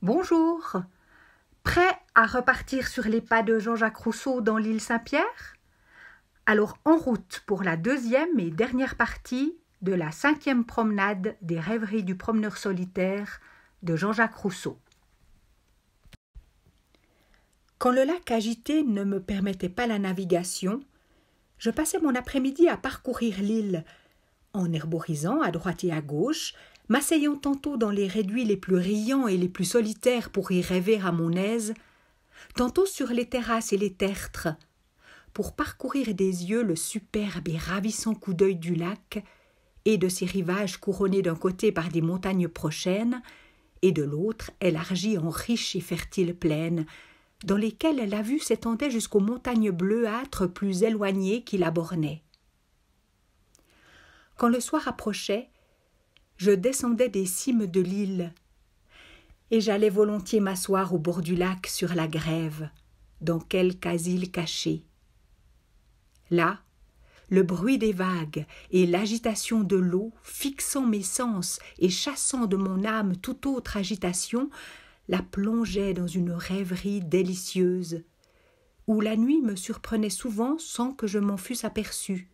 Bonjour. Prêt à repartir sur les pas de Jean-Jacques Rousseau dans l'île Saint-Pierre Alors en route pour la deuxième et dernière partie de la cinquième promenade des rêveries du promeneur solitaire de Jean-Jacques Rousseau. Quand le lac agité ne me permettait pas la navigation, je passais mon après-midi à parcourir l'île, en herborisant à droite et à gauche m'asseyant tantôt dans les réduits les plus riants et les plus solitaires pour y rêver à mon aise, tantôt sur les terrasses et les tertres, pour parcourir des yeux le superbe et ravissant coup d'œil du lac et de ses rivages couronnés d'un côté par des montagnes prochaines et de l'autre élargies en riches et fertiles plaines, dans lesquelles la vue s'étendait jusqu'aux montagnes bleuâtres plus éloignées qui la bornaient. Quand le soir approchait, je descendais des cimes de l'île, et j'allais volontiers m'asseoir au bord du lac sur la grève, dans quelque asile caché. Là, le bruit des vagues et l'agitation de l'eau, fixant mes sens et chassant de mon âme toute autre agitation, la plongeait dans une rêverie délicieuse, où la nuit me surprenait souvent sans que je m'en fusse aperçu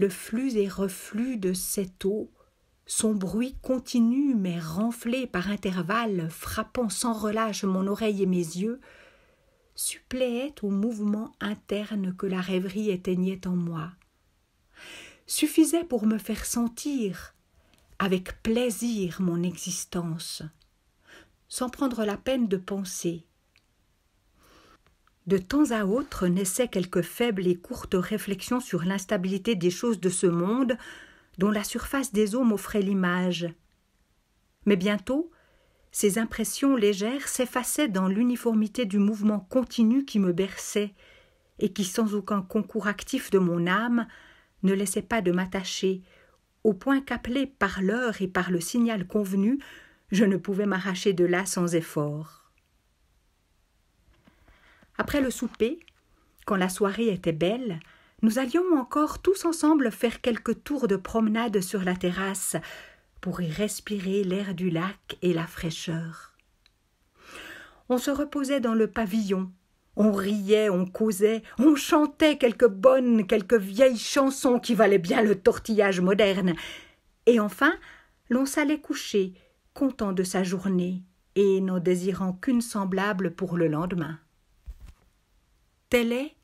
le flux et reflux de cette eau, son bruit continu mais renflé par intervalles, frappant sans relâche mon oreille et mes yeux, suppléait au mouvement interne que la rêverie éteignait en moi. Suffisait pour me faire sentir, avec plaisir, mon existence, sans prendre la peine de penser. De temps à autre naissaient quelques faibles et courtes réflexions sur l'instabilité des choses de ce monde, dont la surface des eaux m'offrait l'image. Mais bientôt, ces impressions légères s'effaçaient dans l'uniformité du mouvement continu qui me berçait, et qui, sans aucun concours actif de mon âme, ne laissait pas de m'attacher, au point qu'appelé par l'heure et par le signal convenu, je ne pouvais m'arracher de là sans effort. Après le souper, quand la soirée était belle, nous allions encore tous ensemble faire quelques tours de promenade sur la terrasse pour y respirer l'air du lac et la fraîcheur. On se reposait dans le pavillon, on riait, on causait, on chantait quelques bonnes, quelques vieilles chansons qui valaient bien le tortillage moderne, et enfin l'on s'allait coucher, content de sa journée et n'en désirant qu'une semblable pour le lendemain. Telle est,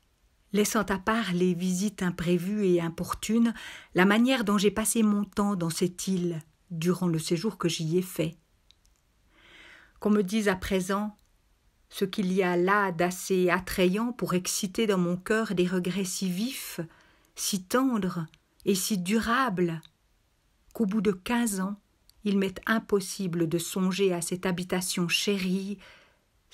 laissant à part les visites imprévues et importunes, la manière dont j'ai passé mon temps dans cette île durant le séjour que j'y ai fait. Qu'on me dise à présent ce qu'il y a là d'assez attrayant pour exciter dans mon cœur des regrets si vifs, si tendres et si durables, qu'au bout de quinze ans, il m'est impossible de songer à cette habitation chérie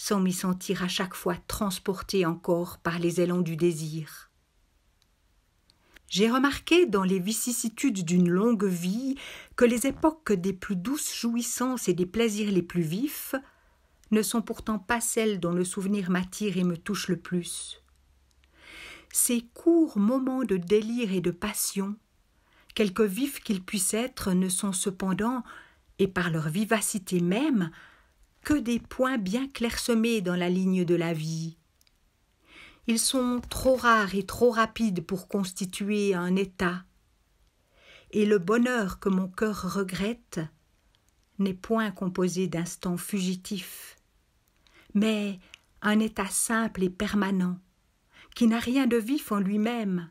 sans m'y sentir à chaque fois transporté encore par les élans du désir. J'ai remarqué dans les vicissitudes d'une longue vie que les époques des plus douces jouissances et des plaisirs les plus vifs ne sont pourtant pas celles dont le souvenir m'attire et me touche le plus. Ces courts moments de délire et de passion, quelque vifs qu'ils puissent être, ne sont cependant, et par leur vivacité même, que des points bien clairsemés dans la ligne de la vie. Ils sont trop rares et trop rapides pour constituer un état. Et le bonheur que mon cœur regrette n'est point composé d'instants fugitifs, mais un état simple et permanent, qui n'a rien de vif en lui-même,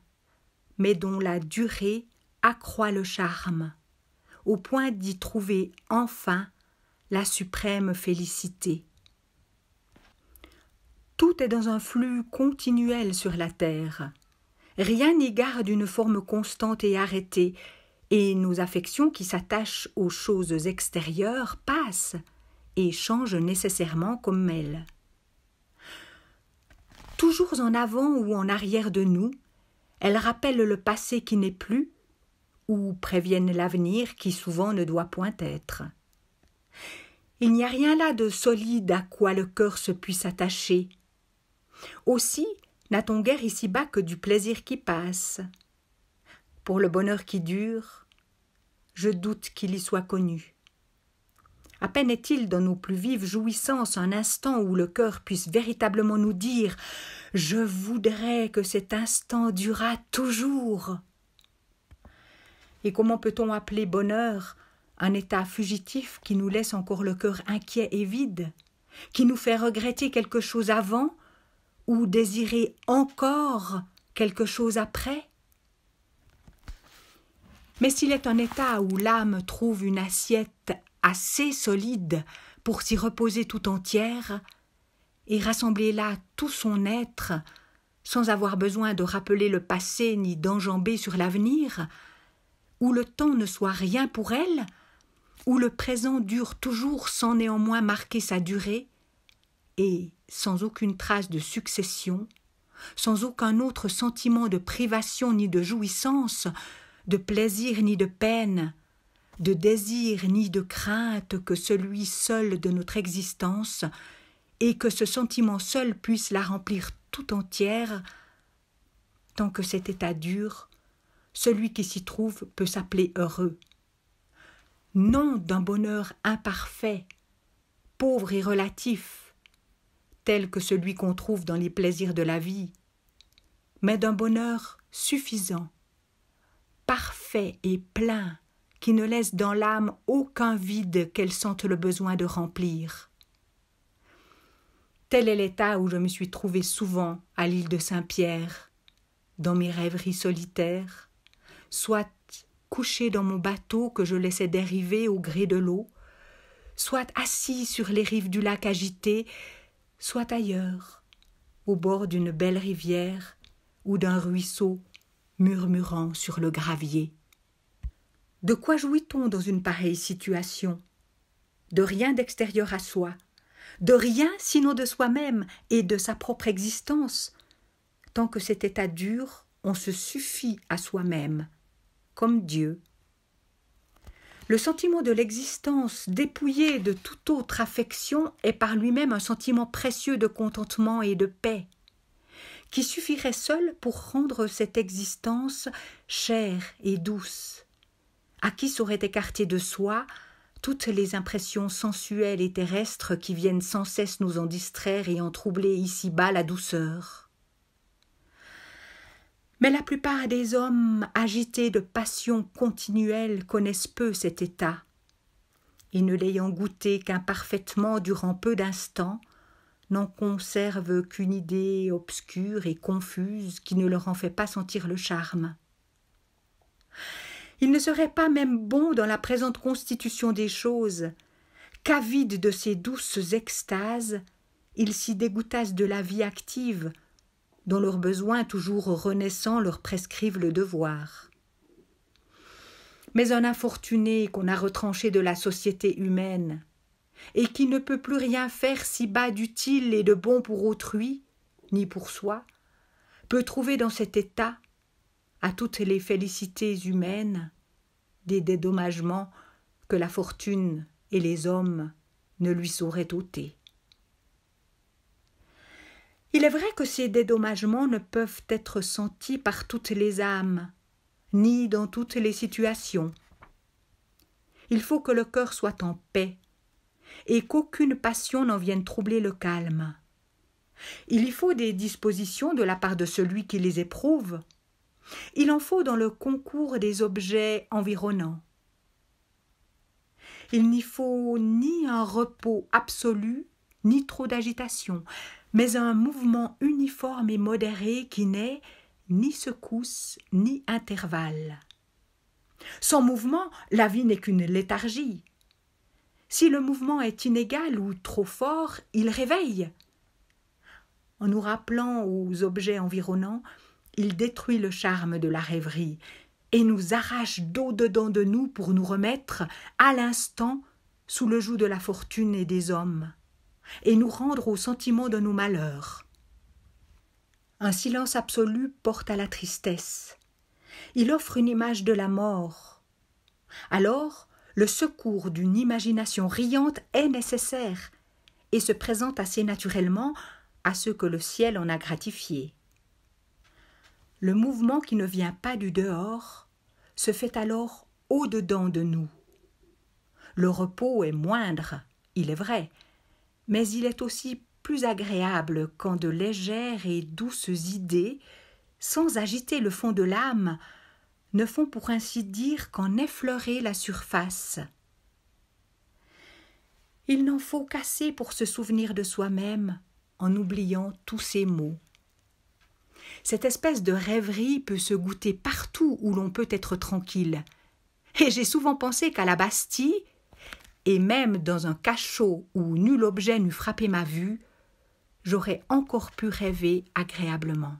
mais dont la durée accroît le charme, au point d'y trouver enfin la suprême félicité. Tout est dans un flux continuel sur la terre. Rien n'y garde une forme constante et arrêtée, et nos affections qui s'attachent aux choses extérieures passent et changent nécessairement comme elles. Toujours en avant ou en arrière de nous, elles rappellent le passé qui n'est plus ou préviennent l'avenir qui souvent ne doit point être. Il n'y a rien là de solide à quoi le cœur se puisse attacher. Aussi n'a-t-on guère ici-bas que du plaisir qui passe. Pour le bonheur qui dure, je doute qu'il y soit connu. À peine est-il dans nos plus vives jouissances un instant où le cœur puisse véritablement nous dire Je voudrais que cet instant durât toujours. Et comment peut-on appeler bonheur un état fugitif qui nous laisse encore le cœur inquiet et vide, qui nous fait regretter quelque chose avant ou désirer encore quelque chose après. Mais s'il est un état où l'âme trouve une assiette assez solide pour s'y reposer tout entière et rassembler là tout son être sans avoir besoin de rappeler le passé ni d'enjamber sur l'avenir, où le temps ne soit rien pour elle, où le présent dure toujours sans néanmoins marquer sa durée, et sans aucune trace de succession, sans aucun autre sentiment de privation ni de jouissance, de plaisir ni de peine, de désir ni de crainte que celui seul de notre existence, et que ce sentiment seul puisse la remplir tout entière, tant que cet état dure, celui qui s'y trouve peut s'appeler heureux non d'un bonheur imparfait, pauvre et relatif, tel que celui qu'on trouve dans les plaisirs de la vie, mais d'un bonheur suffisant, parfait et plein, qui ne laisse dans l'âme aucun vide qu'elle sente le besoin de remplir. Tel est l'état où je me suis trouvé souvent à l'île de Saint-Pierre, dans mes rêveries solitaires, soit couché dans mon bateau que je laissais dériver au gré de l'eau, soit assis sur les rives du lac agité, soit ailleurs, au bord d'une belle rivière ou d'un ruisseau murmurant sur le gravier. De quoi jouit-on dans une pareille situation De rien d'extérieur à soi, de rien sinon de soi-même et de sa propre existence. Tant que cet état dure, on se suffit à soi-même comme Dieu. Le sentiment de l'existence dépouillée de toute autre affection est par lui-même un sentiment précieux de contentement et de paix, qui suffirait seul pour rendre cette existence chère et douce, à qui saurait écarter de soi toutes les impressions sensuelles et terrestres qui viennent sans cesse nous en distraire et en troubler ici-bas la douceur. Mais la plupart des hommes agités de passions continuelles connaissent peu cet état, et ne l'ayant goûté qu'imparfaitement durant peu d'instants, n'en conservent qu'une idée obscure et confuse qui ne leur en fait pas sentir le charme. Il ne serait pas même bon dans la présente constitution des choses qu'avides de ces douces extases, ils s'y dégoûtassent de la vie active dont leurs besoins toujours renaissants leur prescrivent le devoir. Mais un infortuné qu'on a retranché de la société humaine, et qui ne peut plus rien faire si bas d'utile et de bon pour autrui, ni pour soi, peut trouver dans cet état, à toutes les félicités humaines, des dédommagements que la fortune et les hommes ne lui sauraient ôter. Il est vrai que ces dédommagements ne peuvent être sentis par toutes les âmes, ni dans toutes les situations. Il faut que le cœur soit en paix, et qu'aucune passion n'en vienne troubler le calme. Il y faut des dispositions de la part de celui qui les éprouve. Il en faut dans le concours des objets environnants. Il n'y faut ni un repos absolu, ni trop d'agitation, mais un mouvement uniforme et modéré qui n'est ni secousse ni intervalle. Sans mouvement, la vie n'est qu'une léthargie. Si le mouvement est inégal ou trop fort, il réveille. En nous rappelant aux objets environnants, il détruit le charme de la rêverie et nous arrache d'au dedans de nous pour nous remettre, à l'instant, sous le joug de la fortune et des hommes et nous rendre au sentiment de nos malheurs. Un silence absolu porte à la tristesse. Il offre une image de la mort. Alors, le secours d'une imagination riante est nécessaire et se présente assez naturellement à ceux que le ciel en a gratifié. Le mouvement qui ne vient pas du dehors se fait alors au-dedans de nous. Le repos est moindre, il est vrai, mais il est aussi plus agréable quand de légères et douces idées, sans agiter le fond de l'âme, ne font pour ainsi dire qu'en effleurer la surface. Il n'en faut qu'assez pour se souvenir de soi-même en oubliant tous ses mots. Cette espèce de rêverie peut se goûter partout où l'on peut être tranquille. Et j'ai souvent pensé qu'à la Bastille, et même dans un cachot où nul objet n'eût frappé ma vue, j'aurais encore pu rêver agréablement.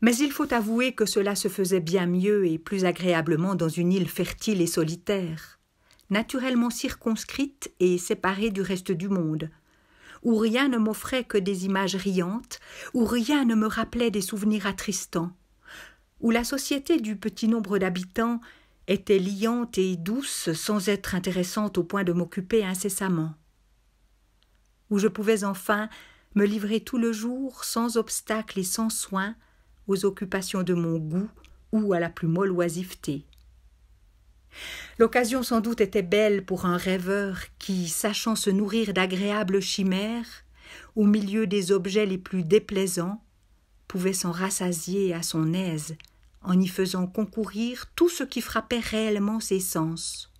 Mais il faut avouer que cela se faisait bien mieux et plus agréablement dans une île fertile et solitaire, naturellement circonscrite et séparée du reste du monde, où rien ne m'offrait que des images riantes, où rien ne me rappelait des souvenirs attristants, où la société du petit nombre d'habitants était liante et douce sans être intéressante au point de m'occuper incessamment, où je pouvais enfin me livrer tout le jour sans obstacle et sans soin aux occupations de mon goût ou à la plus molle oisiveté. L'occasion sans doute était belle pour un rêveur qui, sachant se nourrir d'agréables chimères, au milieu des objets les plus déplaisants, pouvait s'en rassasier à son aise en y faisant concourir tout ce qui frappait réellement ses sens.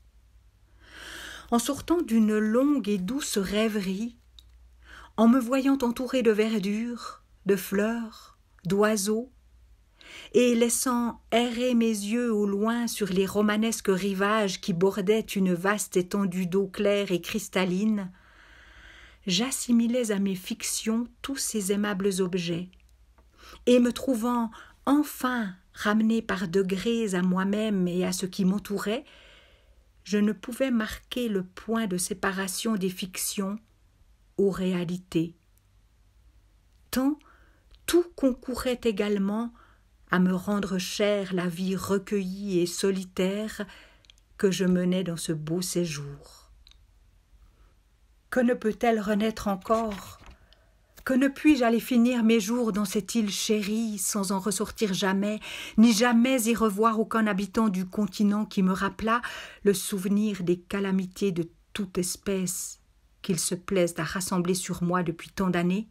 En sortant d'une longue et douce rêverie, en me voyant entouré de verdure, de fleurs, d'oiseaux, et laissant errer mes yeux au loin sur les romanesques rivages qui bordaient une vaste étendue d'eau claire et cristalline, j'assimilais à mes fictions tous ces aimables objets, et me trouvant enfin ramené par degrés à moi-même et à ce qui m'entourait, je ne pouvais marquer le point de séparation des fictions aux réalités. Tant tout concourait également à me rendre chère la vie recueillie et solitaire que je menais dans ce beau séjour. Que ne peut-elle renaître encore que ne puis-je aller finir mes jours dans cette île chérie sans en ressortir jamais, ni jamais y revoir aucun habitant du continent qui me rappela le souvenir des calamités de toute espèce qu'ils se plaisent à rassembler sur moi depuis tant d'années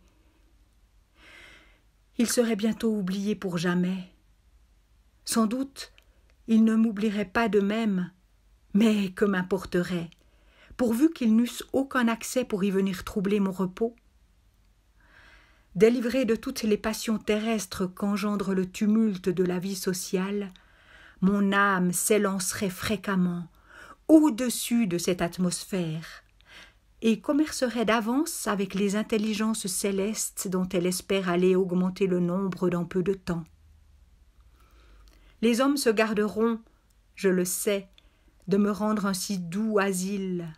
Il serait bientôt oublié pour jamais. Sans doute, ils ne m'oublieraient pas de même, mais que m'importerait, pourvu qu'ils n'eussent aucun accès pour y venir troubler mon repos Délivrée de toutes les passions terrestres qu'engendre le tumulte de la vie sociale, mon âme s'élancerait fréquemment au-dessus de cette atmosphère et commercerait d'avance avec les intelligences célestes dont elle espère aller augmenter le nombre dans peu de temps. Les hommes se garderont, je le sais, de me rendre un si doux asile,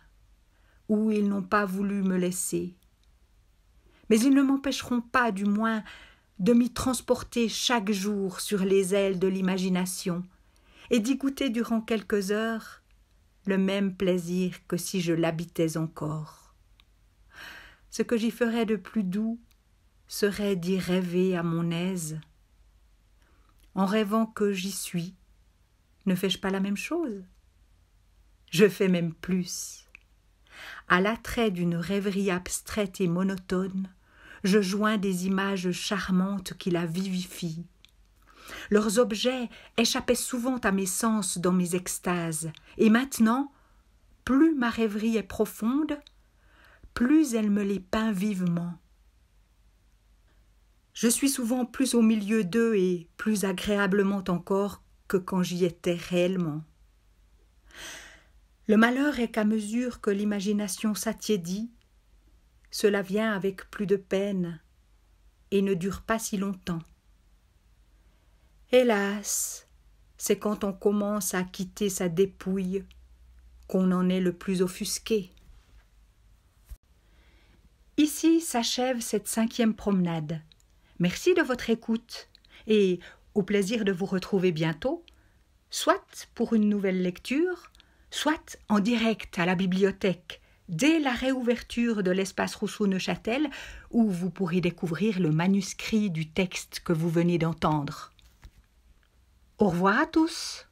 où ils n'ont pas voulu me laisser mais ils ne m'empêcheront pas, du moins, de m'y transporter chaque jour sur les ailes de l'imagination, et d'y goûter durant quelques heures le même plaisir que si je l'habitais encore. Ce que j'y ferais de plus doux serait d'y rêver à mon aise. En rêvant que j'y suis, ne fais-je pas la même chose Je fais même plus à l'attrait d'une rêverie abstraite et monotone, je joins des images charmantes qui la vivifient. Leurs objets échappaient souvent à mes sens dans mes extases, et maintenant, plus ma rêverie est profonde, plus elle me les peint vivement. Je suis souvent plus au milieu d'eux et plus agréablement encore que quand j'y étais réellement. Le malheur est qu'à mesure que l'imagination s'attiédit, cela vient avec plus de peine et ne dure pas si longtemps. Hélas, c'est quand on commence à quitter sa dépouille qu'on en est le plus offusqué. Ici s'achève cette cinquième promenade. Merci de votre écoute et au plaisir de vous retrouver bientôt, soit pour une nouvelle lecture, soit en direct à la bibliothèque dès la réouverture de l'espace Rousseau-Neuchâtel, où vous pourrez découvrir le manuscrit du texte que vous venez d'entendre. Au revoir à tous.